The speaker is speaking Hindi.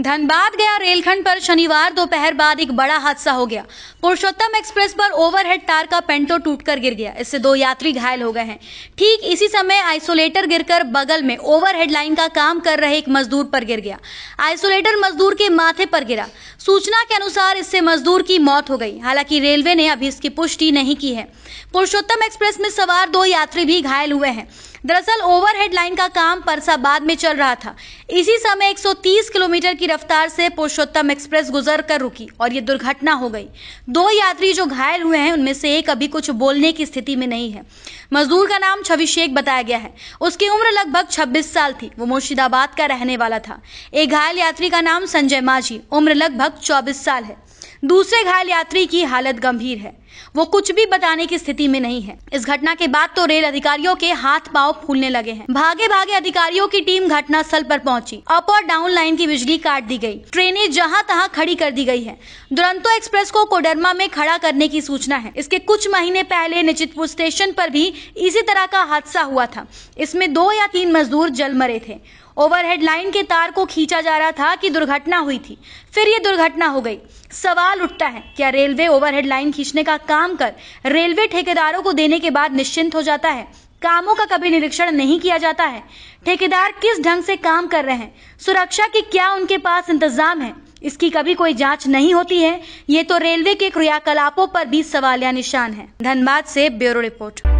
धनबाद गया रेलखंड पर शनिवार दोपहर बाद एक बड़ा हादसा हो गया पुरुषोत्तम एक्सप्रेस पर ओवरहेड तार का पेंटो टूटकर गिर गया इससे दो यात्री घायल हो गए हैं ठीक इसी समय आइसोलेटर गिरकर बगल में ओवरहेड लाइन का काम कर रहे एक मजदूर पर गिर गया आइसोलेटर मजदूर के माथे पर गिरा सूचना के अनुसार इससे मजदूर की मौत हो गई हालांकि रेलवे ने अभी इसकी पुष्टि नहीं की है पुरुषोत्तम एक्सप्रेस में सवार दो यात्री भी घायल हुए हैं दरअसल ओवरहेड लाइन का काम परसाबाद में चल रहा था इसी समय 130 किलोमीटर की रफ्तार से पुरुषोत्तम एक्सप्रेस गुजर कर रुकी और ये दुर्घटना हो गई दो यात्री जो घायल हुए हैं उनमें से एक अभी कुछ बोलने की स्थिति में नहीं है मजदूर का नाम छवि शेख बताया गया है उसकी उम्र लगभग छब्बीस साल थी वो मुर्शिदाबाद का रहने वाला था एक घायल यात्री का नाम संजय माझी उम्र लगभग चौबीस साल है दूसरे घायल यात्री की हालत गंभीर है वो कुछ भी बताने की स्थिति में नहीं है इस घटना के बाद तो रेल अधिकारियों के हाथ पाव फूलने लगे हैं भागे भागे अधिकारियों की टीम घटना स्थल पर पहुंची अप और डाउन लाइन की बिजली काट दी गई ट्रेनें जहां तहां खड़ी कर दी गई है दुरंतो एक्सप्रेस को कोडरमा में खड़ा करने की सूचना है इसके कुछ महीने पहले निचितपुर स्टेशन पर भी इसी तरह का हादसा हुआ था इसमें दो या तीन मजदूर जल मरे थे ओवरहेड लाइन के तार को खींचा जा रहा था कि दुर्घटना हुई थी फिर ये दुर्घटना हो गई सवाल उठता है क्या रेलवे ओवरहेड लाइन खींचने का काम कर रेलवे ठेकेदारों को देने के बाद निश्चिंत हो जाता है कामों का कभी निरीक्षण नहीं किया जाता है ठेकेदार किस ढंग से काम कर रहे हैं सुरक्षा की क्या उनके पास इंतजाम है इसकी कभी कोई जांच नहीं होती है ये तो रेलवे के क्रियाकलापों पर भी सवालिया निशान है धनबाद से ब्यूरो रिपोर्ट